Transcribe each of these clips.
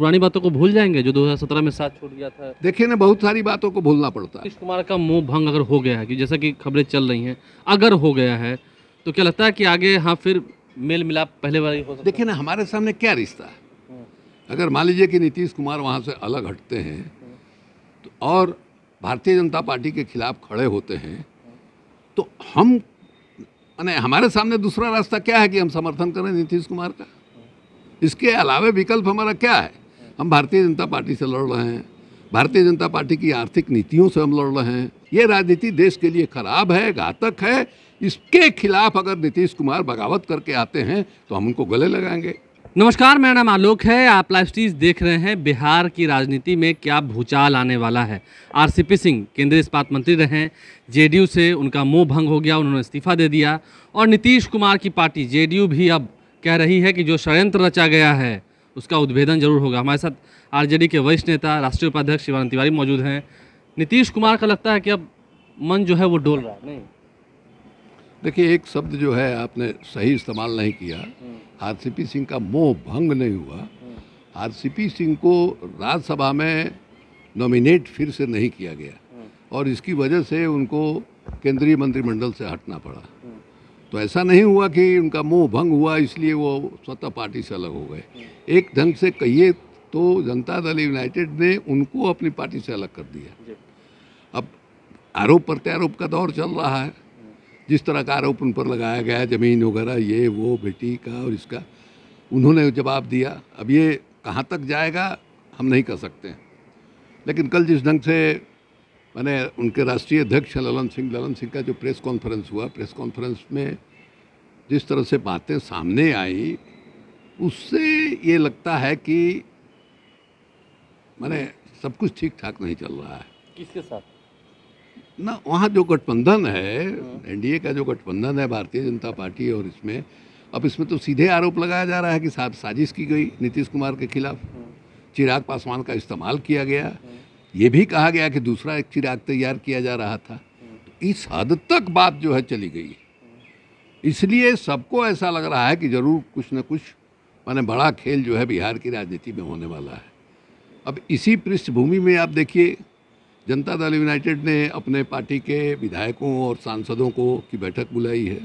पुरानी बातों को भूल जाएंगे जो 2017 में साथ छोड़ गया था देखिए ना बहुत सारी बातों को भूलना पड़ता है नीतीश कुमार का मुंह भंग अगर हो गया है कि जैसा कि खबरें चल रही हैं अगर हो गया है तो क्या लगता है कि आगे हाँ फिर मेल मिलाप पहले बार देखिए ना हमारे सामने क्या रिश्ता है अगर मान लीजिए कि नीतीश कुमार वहाँ से अलग हटते हैं तो और भारतीय जनता पार्टी के खिलाफ खड़े होते हैं तो हम मैंने हमारे सामने दूसरा रास्ता क्या है कि हम समर्थन करें नीतीश कुमार का इसके अलावा विकल्प हमारा क्या है हम भारतीय जनता पार्टी से लड़ रहे हैं भारतीय जनता पार्टी की आर्थिक नीतियों से हम लड़ रहे हैं ये राजनीति देश के लिए खराब है घातक है इसके खिलाफ अगर नीतीश कुमार बगावत करके आते हैं तो हम उनको गले लगाएंगे नमस्कार मेरा नाम आलोक है आप लाइव स्टीज देख रहे हैं बिहार की राजनीति में क्या भूचाल आने वाला है आरसीपी सिंह केंद्रीय इस्पात मंत्री रहे जेडीयू से उनका मोह भंग हो गया उन्होंने इस्तीफा दे दिया और नीतीश कुमार की पार्टी जेडीयू भी अब कह रही है कि जो षडयंत्र रचा गया है उसका उद्भेदन जरूर होगा हमारे साथ आरजेडी के वरिष्ठ नेता राष्ट्रीय उपाध्यक्ष शिवानंद तिवारी मौजूद हैं नीतीश कुमार का लगता है कि अब मन जो है वो डोल रहा है नहीं देखिए एक शब्द जो है आपने सही इस्तेमाल नहीं किया आर सिंह का मोह भंग नहीं हुआ आर सिंह को राज्यसभा में नॉमिनेट फिर से नहीं किया गया और इसकी वजह से उनको केंद्रीय मंत्रिमंडल से हटना पड़ा तो ऐसा नहीं हुआ कि उनका मोह भंग हुआ इसलिए वो स्वतः पार्टी से अलग हो गए एक ढंग से कहिए तो जनता दल यूनाइटेड ने उनको अपनी पार्टी से अलग कर दिया अब आरोप प्रत्यारोप का दौर चल रहा है जिस तरह का आरोप उन पर लगाया गया ज़मीन वगैरह ये वो बेटी का और इसका उन्होंने जवाब दिया अब ये कहाँ तक जाएगा हम नहीं कर सकते लेकिन कल जिस ढंग से मैंने उनके राष्ट्रीय अध्यक्ष ललन सिंह ललन सिंह का जो प्रेस कॉन्फ्रेंस हुआ प्रेस कॉन्फ्रेंस में जिस तरह से बातें सामने आई उससे ये लगता है कि मैंने सब कुछ ठीक ठाक नहीं चल रहा है किसके साथ ना वहाँ जो गठबंधन है हाँ। एनडीए का जो गठबंधन है भारतीय जनता पार्टी और इसमें अब इसमें तो सीधे आरोप लगाया जा रहा है कि साजिश की गई नीतीश कुमार के खिलाफ हाँ। चिराग पासवान का इस्तेमाल किया गया हाँ। ये भी कहा गया कि दूसरा एक चिराग तैयार किया जा रहा था तो इस हद तक बात जो है चली गई इसलिए सबको ऐसा लग रहा है कि जरूर कुछ न कुछ मैंने बड़ा खेल जो है बिहार की राजनीति में होने वाला है अब इसी पृष्ठभूमि में आप देखिए जनता दल यूनाइटेड ने अपने पार्टी के विधायकों और सांसदों को की बैठक बुलाई है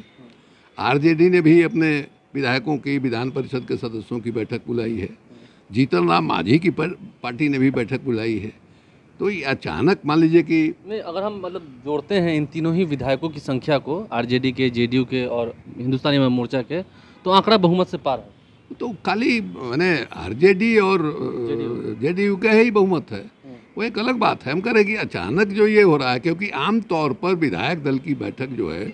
आरजेडी ने भी अपने विधायकों की विधान परिषद के सदस्यों की बैठक बुलाई है जीतन राम मांझी की पार्टी ने भी बैठक बुलाई है तो ये अचानक मान लीजिए कि नहीं अगर हम मतलब जोड़ते हैं इन तीनों ही विधायकों की संख्या को आरजेडी के जेडीयू के और हिंदुस्तानी मोर्चा के तो आंकड़ा बहुमत से पार है तो खाली मैंने आरजेडी और जेडीयू का ही बहुमत है हाँ। वो एक अलग बात है हम कह रहे कि अचानक जो ये हो रहा है क्योंकि आम तौर पर विधायक दल की बैठक जो है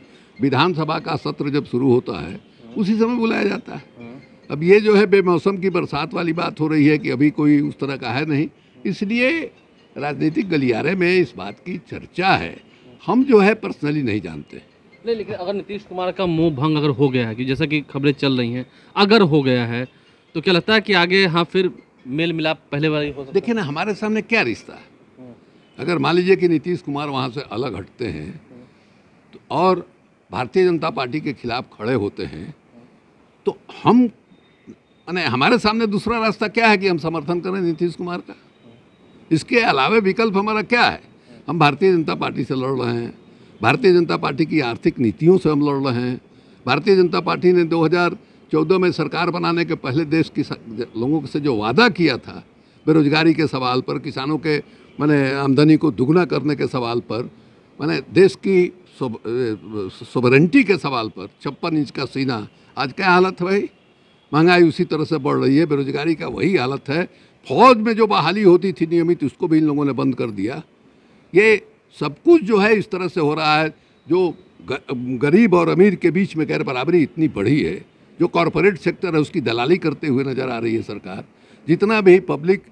विधानसभा का सत्र जब शुरू होता है हाँ। उसी समय बुलाया जाता है हाँ। अब ये जो है बेमौसम की बरसात वाली बात हो रही है कि अभी कोई उस तरह का है नहीं इसलिए राजनीतिक गलियारे में इस बात की चर्चा है हम जो है पर्सनली नहीं जानते नहीं लेकिन अगर नीतीश कुमार का मुंह भंग अगर हो गया है कि जैसा कि खबरें चल रही हैं अगर हो गया है तो क्या लगता है कि आगे हाँ फिर मेल मिलाप पहले बार ही हो सकता देखिए ना हमारे सामने क्या रिश्ता है अगर मान लीजिए कि नीतीश कुमार वहाँ से अलग हटते हैं तो और भारतीय जनता पार्टी के खिलाफ खड़े होते हैं तो हम हमारे सामने दूसरा रास्ता क्या है कि हम समर्थन करें नीतीश कुमार का इसके अलावा विकल्प हमारा क्या है हम भारतीय जनता पार्टी से लड़ रहे हैं भारतीय जनता पार्टी की आर्थिक नीतियों से हम लड़ रहे हैं भारतीय जनता पार्टी ने 2014 में सरकार बनाने के पहले देश की लोगों से जो वादा किया था बेरोजगारी के सवाल पर किसानों के मैंने आमदनी को दुगना करने के सवाल पर मैंने देश की सोवरेंटी के सवाल पर छप्पन इंच का सीना आज क्या हालत है भाई महंगाई उसी तरह से बढ़ रही है बेरोजगारी का वही हालत है फौज में जो बहाली होती थी नियमित उसको भी इन लोगों ने बंद कर दिया ये सब कुछ जो है इस तरह से हो रहा है जो गरीब और अमीर के बीच में गैर बराबरी इतनी बढ़ी है जो कॉरपोरेट सेक्टर है उसकी दलाली करते हुए नज़र आ रही है सरकार जितना भी पब्लिक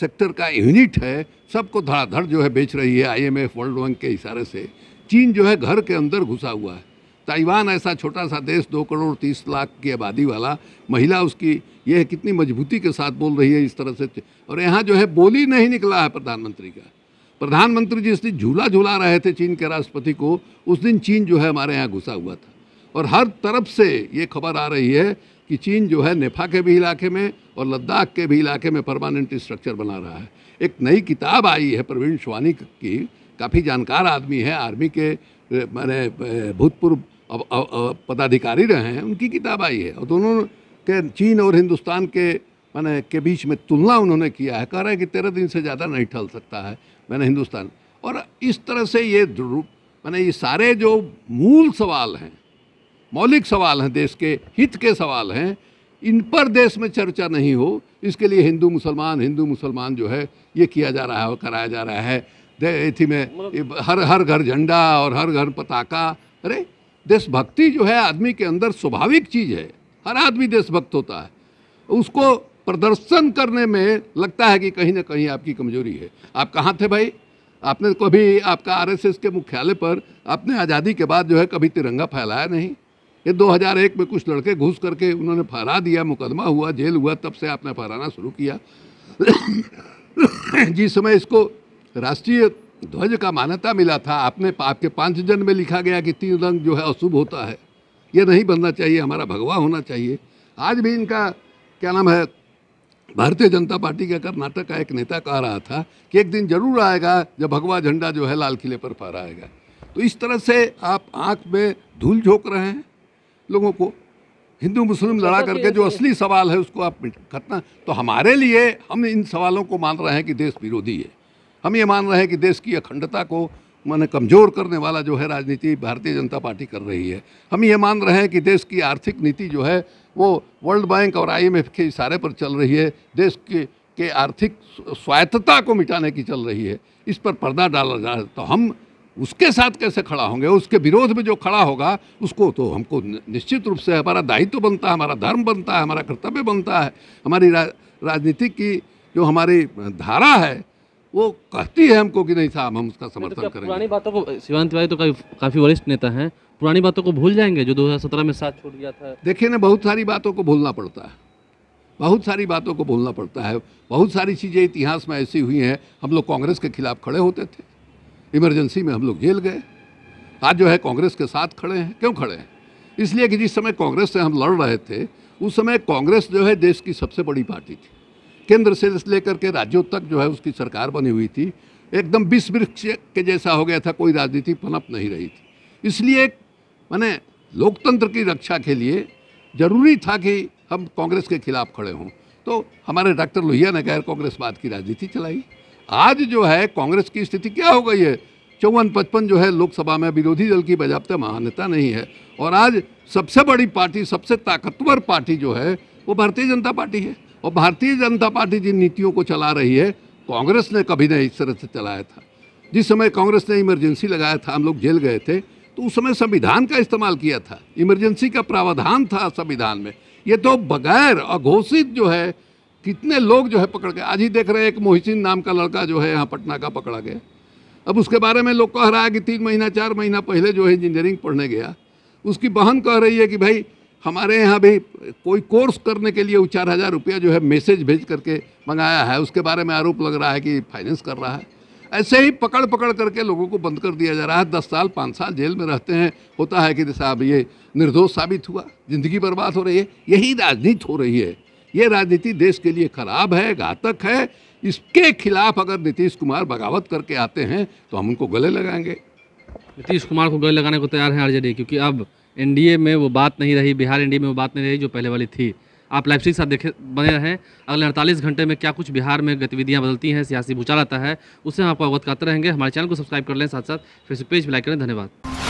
सेक्टर का यूनिट है सबको धड़ाधड़ जो है बेच रही है आईएमएफ वर्ल्ड बैंक के इशारे से चीन जो है घर के अंदर घुसा हुआ है ताइवान ऐसा छोटा सा देश दो करोड़ तीस लाख की आबादी वाला महिला उसकी यह कितनी मजबूती के साथ बोल रही है इस तरह से और यहाँ जो है बोली नहीं निकला है प्रधानमंत्री का प्रधानमंत्री जिस दिन झूला झूला रहे थे चीन के राष्ट्रपति को उस दिन चीन जो है हमारे यहाँ घुसा हुआ था और हर तरफ से ये खबर आ रही है कि चीन जो है नेफा के भी इलाके में और लद्दाख के भी इलाके में परमानेंट स्ट्रक्चर बना रहा है एक नई किताब आई है प्रवीण शवानी की काफ़ी जानकार आदमी है आर्मी के मैंने भूतपूर्व अब, पदाधिकारी रहे हैं उनकी किताब आई है और दोनों के चीन और हिंदुस्तान के मैंने के बीच में तुलना उन्होंने किया है कह रहा है कि तेरह दिन से ज़्यादा नहीं ठल सकता है मैंने हिंदुस्तान और इस तरह से ये मैंने ये सारे जो मूल सवाल हैं मौलिक सवाल हैं देश के हित के सवाल हैं इन पर देश में चर्चा नहीं हो इसके लिए हिंदू मुसलमान हिंदू मुसलमान जो है ये किया जा रहा है और कराया जा रहा है इसी में मतलब हर हर घर झंडा और हर घर पताका अरे देशभक्ति जो है आदमी के अंदर स्वाभाविक चीज़ है हर आदमी देशभक्त होता है उसको प्रदर्शन करने में लगता है कि कहीं ना कहीं आपकी कमजोरी है आप कहाँ थे भाई आपने कभी आपका आरएसएस के मुख्यालय पर आपने आज़ादी के बाद जो है कभी तिरंगा फैलाया नहीं ये 2001 में कुछ लड़के घुस करके उन्होंने फहरा दिया मुकदमा हुआ जेल हुआ तब से आपने फहराना शुरू किया जिस समय इसको राष्ट्रीय ध्वज का मान्यता मिला था आपने आपके पांच जन में लिखा गया कि तीन रंग जो है अशुभ होता है ये नहीं बनना चाहिए हमारा भगवा होना चाहिए आज भी इनका क्या नाम है भारतीय जनता पार्टी का कर्नाटक का एक नेता कह रहा था कि एक दिन जरूर आएगा जब भगवा झंडा जो है लाल किले पर फहराएगा तो इस तरह से आप आंख में धूल झोंक रहे हैं लोगों को हिंदू मुस्लिम लड़ा करके जो असली सवाल है उसको आप खतना तो हमारे लिए हम इन सवालों को मान रहे हैं कि देश विरोधी है हम ये मान रहे हैं कि देश की अखंडता को मैंने कमज़ोर करने वाला जो है राजनीति भारतीय जनता पार्टी कर रही है हम ये मान रहे हैं कि देश की आर्थिक नीति जो है वो वर्ल्ड बैंक और आईएमएफ के इशारे पर चल रही है देश के के आर्थिक स्वायत्तता को मिटाने की चल रही है इस पर पर्दा डाला जा तो हम उसके साथ कैसे खड़ा होंगे उसके विरोध में जो खड़ा होगा उसको तो हमको निश्चित रूप से हमारा दायित्व तो बनता है हमारा धर्म बनता है हमारा कर्तव्य बनता है हमारी राजनीति की जो हमारी धारा है वो कहती है हमको कि नहीं साहब हम उसका तो समर्थन तो करेंगे पुरानी बातों को शिवान तिवारी तो काफ़ी वरिष्ठ नेता हैं पुरानी बातों को भूल जाएंगे जो 2017 में साथ छोड़ गया था देखिए ना बहुत सारी बातों को भूलना पड़ता है बहुत सारी बातों को भूलना पड़ता है बहुत सारी चीज़ें इतिहास में ऐसी हुई हैं हम लोग कांग्रेस के खिलाफ खड़े होते थे इमरजेंसी में हम लोग जेल गए आज जो है कांग्रेस के साथ खड़े हैं क्यों खड़े हैं इसलिए कि जिस समय कांग्रेस से हम लड़ रहे थे उस समय कांग्रेस जो है देश की सबसे बड़ी पार्टी थी केंद्र से लेकर के राज्यों तक जो है उसकी सरकार बनी हुई थी एकदम विष वृक्ष के जैसा हो गया था कोई राजनीति पनप नहीं रही थी इसलिए मैंने लोकतंत्र की रक्षा के लिए जरूरी था कि हम कांग्रेस के खिलाफ खड़े हों तो हमारे डॉक्टर लोहिया ने गैर कांग्रेसवाद की राजनीति चलाई आज जो है कांग्रेस की स्थिति क्या हो गई है चौवन पचपन जो है लोकसभा में विरोधी दल की बजाबते महानता नहीं है और आज सबसे बड़ी पार्टी सबसे ताकतवर पार्टी जो है वो भारतीय जनता पार्टी है और भारतीय जनता पार्टी जिन नीतियों को चला रही है कांग्रेस ने कभी नहीं इस तरह से चलाया था जिस समय कांग्रेस ने इमरजेंसी लगाया था हम लोग जेल गए थे तो उस समय संविधान का इस्तेमाल किया था इमरजेंसी का प्रावधान था संविधान में ये तो बगैर अघोषित जो है कितने लोग जो है पकड़ गए आज ही देख रहे हैं एक मोहसिन नाम का लड़का जो है यहाँ पटना का पकड़ा गया अब उसके बारे में लोग कह रहा है कि तीन महीना चार महीना पहले जो है इंजीनियरिंग पढ़ने गया उसकी बहन कह रही है कि भाई हमारे यहाँ भी कोई कोर्स करने के लिए वो चार हज़ार रुपया जो है मैसेज भेज करके मंगाया है उसके बारे में आरोप लग रहा है कि फाइनेंस कर रहा है ऐसे ही पकड़ पकड़ करके लोगों को बंद कर दिया जा रहा है दस साल पाँच साल जेल में रहते हैं होता है कि साहब ये निर्दोष साबित हुआ जिंदगी बर्बाद हो रही है यही राजनीति हो रही है ये राजनीति देश के लिए खराब है घातक है इसके खिलाफ अगर नीतीश कुमार बगावत करके आते हैं तो हम उनको गले लगाएंगे नीतीश कुमार को गले लगाने को तैयार हैं आरजेडी क्योंकि अब एनडीए में वो बात नहीं रही बिहार एनडीए में वो बात नहीं रही जो पहले वाली थी आप लाइव के साथ देखे बने रहें अगले अड़तालीस घंटे में क्या कुछ बिहार में गतिविधियाँ बदलती हैं सियासी भूचाल आता है उससे हम आपको अवगत करते रहेंगे हमारे चैनल को सब्सक्राइब कर लें साथ साथ फेसबुक पेज भी लाइक करें धन्यवाद